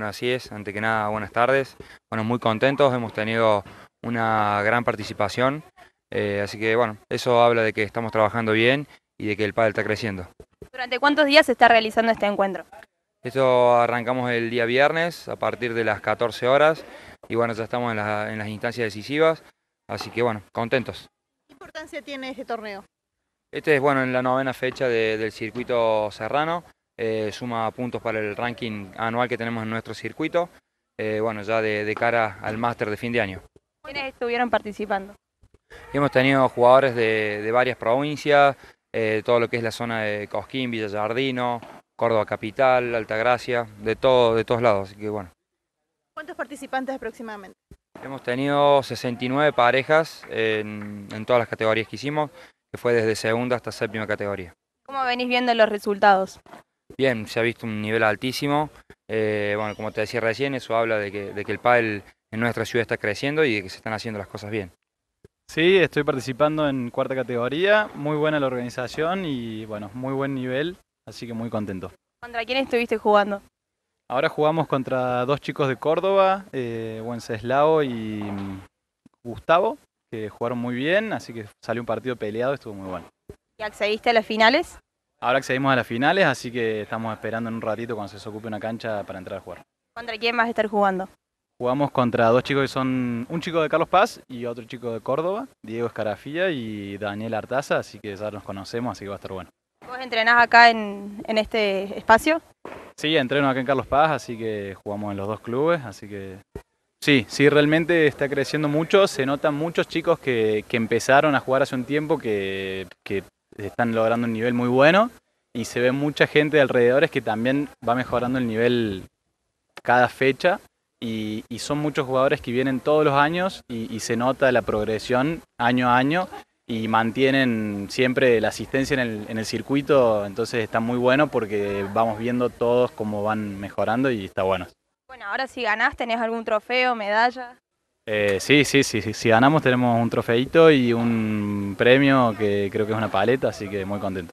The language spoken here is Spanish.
Bueno, así es. Ante que nada, buenas tardes. Bueno, muy contentos. Hemos tenido una gran participación. Eh, así que, bueno, eso habla de que estamos trabajando bien y de que el pádel está creciendo. ¿Durante cuántos días se está realizando este encuentro? Esto arrancamos el día viernes a partir de las 14 horas y bueno, ya estamos en, las instancias decisivas, así que bueno, contentos. ¿Qué importancia tiene este torneo? Este es bueno en la novena fecha del circuito serrano, eh, suma puntos para el ranking anual que tenemos en nuestro circuito, eh, bueno, ya de, cara al máster de fin de año. ¿Quiénes estuvieron participando? hemos tenido jugadores de, varias provincias, eh, todo lo que es la zona de Cosquín, Villallardino, Córdoba Capital, Altagracia, de, todo, de todos lados, así que bueno. ¿Cuántos participantes aproximadamente? Hemos tenido 69 parejas en, todas las categorías que hicimos, que fue desde segunda hasta séptima categoría. ¿Cómo venís viendo los resultados? bien, se ha visto un nivel altísimo. Eh, bueno, como te decía recién, eso habla de que, el pádel en nuestra ciudad está creciendo y de que se están haciendo las cosas bien. Sí, estoy participando en cuarta categoría, muy buena la organización y bueno, muy buen nivel, así que muy contento. ¿Contra quién estuviste jugando? Ahora jugamos contra dos chicos de Córdoba, eh, Wenceslao y mm, Gustavo, que jugaron muy bien, así que salió un partido peleado, estuvo muy bueno. ¿Y accediste a las finales? Ahora seguimos a las finales, así que estamos esperando en un ratito cuando se ocupe una cancha para entrar a jugar. ¿Contra quién vas a estar jugando? Jugamos contra dos chicos que son un chico de Carlos Paz y otro chico de Córdoba, Diego Escarafía y Daniel Artaza, así que ya nos conocemos, así que va a estar bueno. ¿Vos entrenás acá en, este espacio? Sí, entreno acá en Carlos Paz, así que jugamos en los dos clubes, así que Sí, sí, realmente está creciendo mucho. Se notan muchos chicos que, empezaron a jugar hace un tiempo que, que, están logrando un nivel muy bueno y se ve mucha gente de alrededores que también va mejorando el nivel cada fecha y, son muchos jugadores que vienen todos los años y, se nota la progresión año a año y mantienen siempre la asistencia en el, en el circuito, entonces está muy bueno porque vamos viendo todos cómo van mejorando y está bueno. Bueno, ahora si ganás, ¿tenés algún trofeo, medalla? Eh, sí, sí, sí, sí, si ganamos tenemos un trofeito y un premio que creo que es una paleta, así que muy contento.